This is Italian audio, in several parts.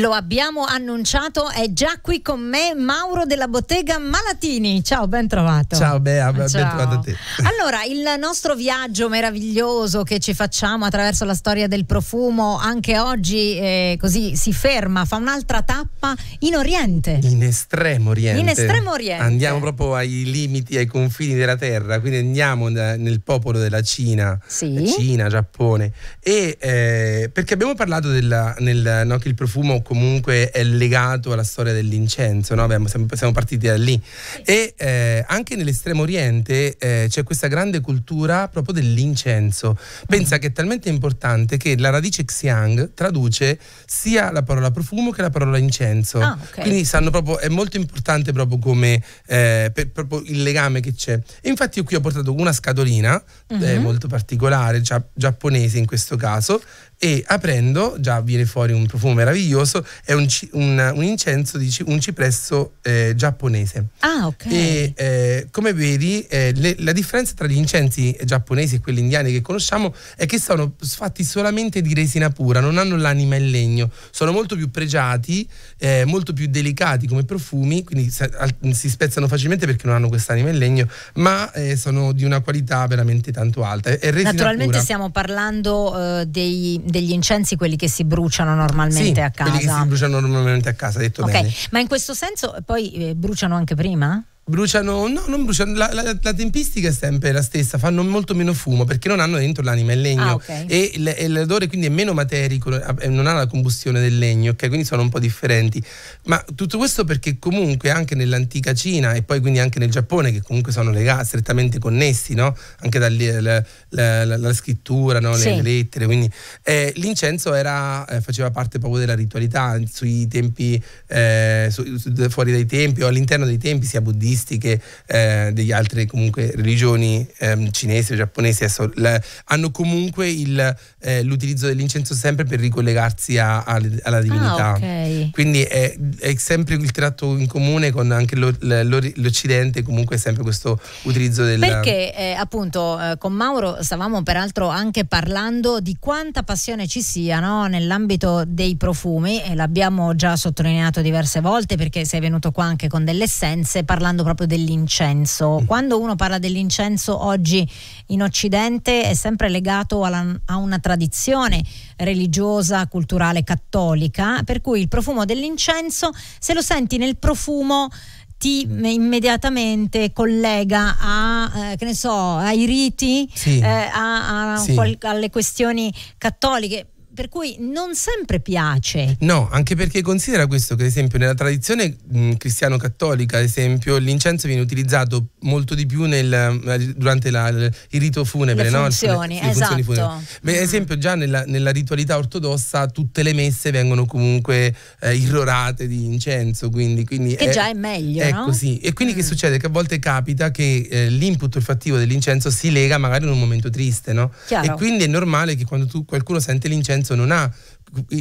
Lo abbiamo annunciato, è già qui con me Mauro della bottega Malatini. Ciao, ben trovato. Ciao Bea, ben trovato a te. Allora, il nostro viaggio meraviglioso che ci facciamo attraverso la storia del profumo anche oggi eh, così si ferma, fa un'altra tappa in Oriente. In estremo Oriente. In estremo Oriente. Andiamo proprio ai limiti, ai confini della terra, quindi andiamo nel popolo della Cina, sì. Cina, Giappone. E, eh, perché abbiamo parlato della, nel, no, che il profumo comunque è legato alla storia dell'incenso, no? Beh, siamo, partiti da lì. E eh, anche nell'estremo oriente eh, c'è questa grande cultura proprio dell'incenso. Pensa mm. che è talmente importante che la radice Xiang traduce sia la parola profumo che la parola incenso. Ah, okay. Quindi sanno proprio, è molto importante proprio come eh, per, proprio il legame che c'è. E infatti io qui ho portato una scatolina mm-hmm. molto particolare, gia- giapponese in questo caso, e aprendo già viene fuori un profumo meraviglioso meraviglioso, è un, un, un incenso di un cipresso eh, giapponese. Ah, ok. E eh, come vedi, eh, le, la differenza tra gli incensi giapponesi e quelli indiani che conosciamo è che sono fatti solamente di resina pura, non hanno l'anima in legno, sono molto più pregiati, eh, molto più delicati come profumi, quindi si spezzano facilmente perché non hanno quest'anima in legno, ma eh, sono di una qualità veramente tanto alta. È Naturalmente pura. stiamo parlando dei, degli incensi, quelli che si bruciano normalmente sì, a casa quelli che si bruciano normalmente a casa, detto okay. bene. Ma in questo senso eh, poi eh, bruciano anche prima? bruciano, no, non bruciano, la, la, la, tempistica è sempre la stessa, fanno molto meno fumo perché non hanno dentro l'anima, il legno ah, okay. e, l'odore quindi è meno materico, eh, non ha la combustione del legno, ok? Quindi sono un po' differenti. Ma tutto questo perché comunque anche nell'antica Cina e poi quindi anche nel Giappone, che comunque sono legati, ah, strettamente connessi, no? Anche dalla scrittura, no? le, sì. lettere, quindi eh, l'incenso era, eh, faceva parte proprio della ritualità sui tempi, eh, su, su, fuori dai tempi o all'interno dei tempi sia buddista monoteistiche eh, degli altri comunque religioni ehm, cinesi o giapponesi adesso, la, hanno comunque il, eh, l'utilizzo dell'incenso sempre per ricollegarsi a, a, alla divinità. Ah, okay. Quindi è, è, sempre il tratto in comune con anche lo, lo, l'Occidente, comunque è sempre questo utilizzo del... Perché eh, appunto eh, con Mauro stavamo peraltro anche parlando di quanta passione ci sia no? nell'ambito dei profumi e l'abbiamo già sottolineato diverse volte perché sei venuto qua anche con delle essenze parlando proprio dell'incenso. Mm. Quando uno parla dell'incenso oggi in Occidente è sempre legato alla, a una tradizione religiosa, culturale, cattolica, per cui il profumo dell'incenso, se lo senti nel profumo, ti immediatamente collega a, eh, che ne so, ai riti, sì. eh, a, a, sì. alle questioni cattoliche per cui non sempre piace. No, anche perché considera questo che ad esempio nella tradizione cristiano-cattolica, ad esempio, l'incenso viene utilizzato molto di più nel, eh, durante la, il rito funebre, le funzioni, no? Alcune, sì, esatto. Funzioni Beh, ad mm. esempio già nella, nella, ritualità ortodossa tutte le messe vengono comunque eh, irrorate di incenso, quindi, quindi che è, già è meglio, Ecco, no? sì. E quindi mm. che succede? Che a volte capita che eh, l'input olfattivo dell'incenso si lega magari in un momento triste, no? Chiaro. E quindi è normale che quando tu, qualcuno sente l'incenso son una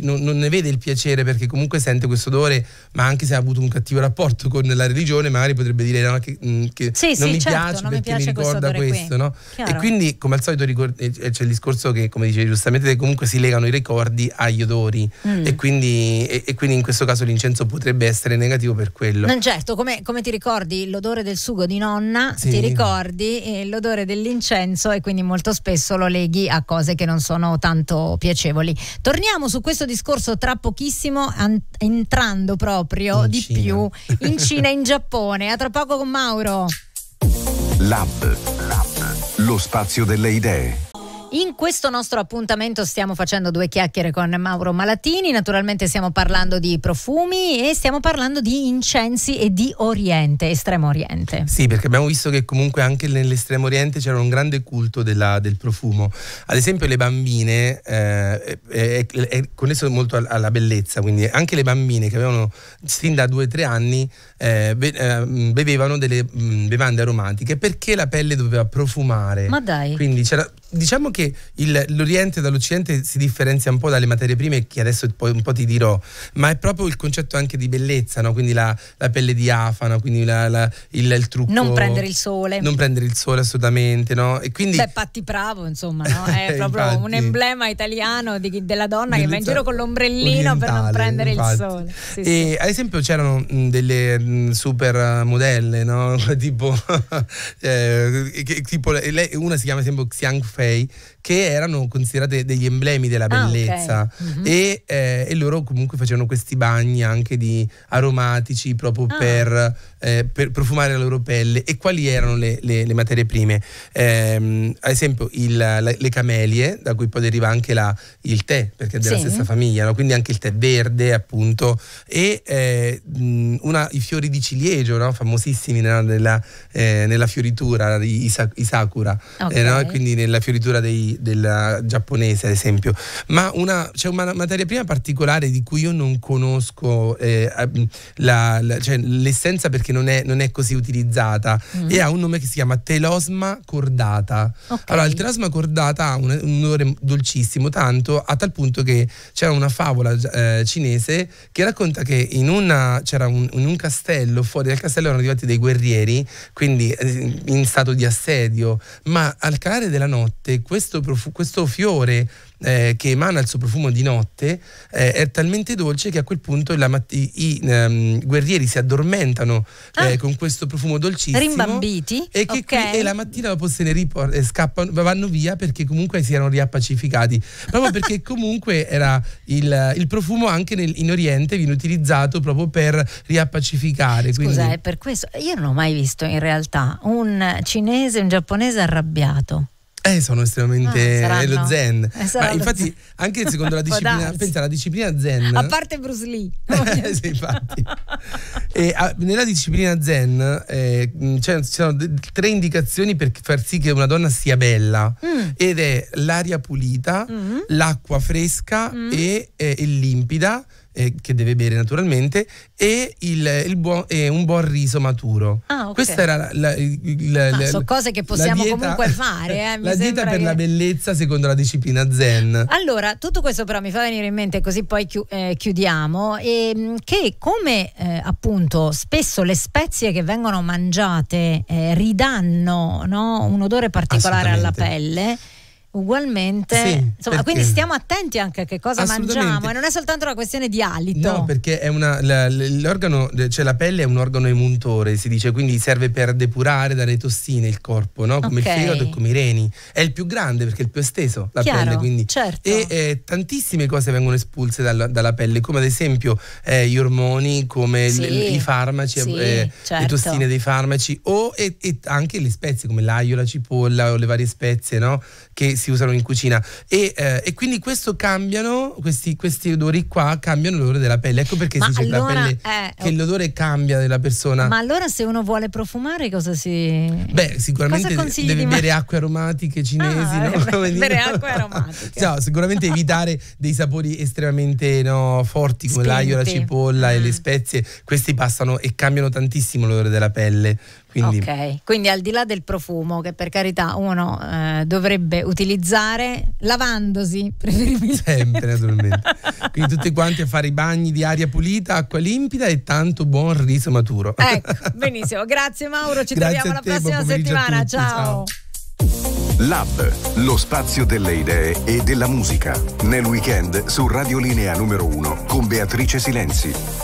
non, non, ne vede il piacere perché comunque sente questo odore, ma anche se ha avuto un cattivo rapporto con la religione, magari potrebbe dire no, che, mm, che sì, non, sì, mi certo, piace non mi piace perché mi ricorda questo. questo no? E quindi, come al solito, c'è il discorso che, come dicevi giustamente, comunque si legano i ricordi agli odori mm. e, quindi, e, e, quindi, in questo caso l'incenso potrebbe essere negativo per quello. Non certo, come, come ti ricordi l'odore del sugo di nonna, sì. ti ricordi eh, l'odore dell'incenso e quindi molto spesso lo leghi a cose che non sono tanto piacevoli. Torniamo su questo discorso tra pochissimo, an- entrando proprio in di Cina. più in Cina e in Giappone. A tra poco con Mauro. Lab, Lab, lo spazio delle idee. In questo nostro appuntamento stiamo facendo due chiacchiere con Mauro Malatini, naturalmente stiamo parlando di profumi e stiamo parlando di incensi e di Oriente, Estremo Oriente. Sì, perché abbiamo visto che comunque anche nell'Estremo Oriente c'era un grande culto della, del profumo. Ad esempio le bambine, eh, è, è, è, connesso molto alla bellezza, quindi anche le bambine che avevano sin da 2-3 anni eh, be, eh, bevevano delle mh, mm, bevande aromatiche perché la pelle doveva profumare. Ma dai. Quindi c'era diciamo che il, l'Oriente dall'Occidente si differenzia un po' dalle materie prime che adesso poi un po' ti dirò, ma è proprio il concetto anche di bellezza, no? quindi la, la, pelle di afano, quindi la, la, il, il, trucco. Non prendere il sole. Non prendere il sole assolutamente, no? E quindi... Beh, cioè, Patti Bravo, insomma, no? è eh, proprio infatti, un emblema italiano di, della donna che va in giro con l'ombrellino per non prendere infatti. il sole. Sì, e sì. ad esempio c'erano mm, delle mm, super modelle, no? tipo, eh, che, tipo lei, una si chiama sempre Xiang Fei, pay che erano considerate degli emblemi della bellezza ah, okay. Mhm. e, eh, e, loro comunque facevano questi bagni anche di aromatici proprio ah. per, eh, per, profumare la loro pelle e quali erano le, le, le materie prime eh, ad esempio il, la, le camelie da cui poi deriva anche la, il tè perché è della sì. stessa famiglia no? quindi anche il tè verde appunto e eh, una, i fiori di ciliegio no? famosissimi no? Nella, eh, nella, fioritura i, i, sakura eh, okay. quindi nella fioritura dei del giapponese, ad esempio, ma c'è una materia prima particolare di cui io non conosco eh, cioè, l'essenza cioè perché non è, non è, così utilizzata mm. e ha un nome che si chiama telosma cordata. Okay. Allora, il telosma cordata ha un, un odore dolcissimo, tanto a tal punto che c'era una favola eh, cinese che racconta che in, una, c'era un, in un castello, fuori dal castello erano arrivati dei guerrieri, quindi eh, in stato di assedio, ma al calare della notte questo profumo, questo fiore eh, che emana il suo profumo di notte eh, è talmente dolce che a quel punto i, i um, ehm, guerrieri si addormentano eh, ah. con questo profumo dolcissimo. Rimbambiti. E, okay. qui, e la mattina dopo se ne riport- eh, scappano, vanno via perché comunque si erano riappacificati. Proprio perché comunque era il, il profumo anche nel, in Oriente viene utilizzato proprio per riappacificare. Scusa, quindi... è per questo. Io non ho mai visto in realtà un cinese, un giapponese arrabbiato. Eh, sono estremamente ah, lo zen. Eh, Ma infatti, zen. anche secondo la disciplina, pensa alla disciplina zen. A parte Bruce Lee. Eh, sì, infatti. e, a, ah, nella disciplina zen eh, mm, ci sono tre indicazioni per far sì che una donna sia bella. Mm. Ed è l'aria pulita, mm. l'acqua fresca mm. e, e eh, limpida eh, che deve bere naturalmente, e, il, il buon, e un buon riso maturo. Ah, okay. Questa era la, la, la, la sono cose che possiamo dieta, comunque fare. Eh, la dieta per che... la bellezza secondo la disciplina zen. Allora, tutto questo però mi fa venire in mente, così poi chi, eh, chiudiamo, e, ehm, che come eh, appunto spesso le spezie che vengono mangiate eh, ridanno no, un odore particolare alla pelle ugualmente. Sì, Insomma, perché? quindi stiamo attenti anche a che cosa mangiamo e non è soltanto una questione di alito. No, perché è una, la, l'organo, cioè la pelle è un organo emuntore, si dice, quindi serve per depurare dalle tossine il corpo, no? come okay. il fegato e come i reni. È il più grande perché è il più esteso, la Chiaro, pelle. Quindi. Certo. E eh, tantissime cose vengono espulse dalla, dalla pelle, come ad esempio eh, gli ormoni, come sì, le, i farmaci, sì, eh, certo. le tossine dei farmaci o e, e anche le spezie come l'aglio, la cipolla o le varie spezie no? che si usano in cucina e, eh, e quindi questo cambiano, questi, questi, odori qua cambiano l'odore della pelle, ecco perché ma si dice allora, pelle, eh, che l'odore cambia della persona. Ma allora se uno vuole profumare cosa si... Beh sicuramente deve bere acque aromatiche ah, cinesi, ah, no? Eh, bere acque aromatiche. no, sicuramente evitare dei sapori estremamente no, forti come Spinti. l'aglio, la cipolla mm. e le mm. spezie, questi passano e cambiano tantissimo l'odore della pelle. Quindi, ok, quindi al di là del profumo che per carità uno eh, dovrebbe utilizzare utilizzare lavandosi preferibilmente. Sempre naturalmente. Quindi tutti quanti a fare i bagni di aria pulita, acqua limpida e tanto buon riso maturo. Ecco, benissimo. Grazie Mauro, ci Grazie troviamo la prossima settimana. ciao. ciao. Lab, lo spazio delle idee e della musica. Nel weekend su Radio Linea numero 1 con Beatrice Silenzi.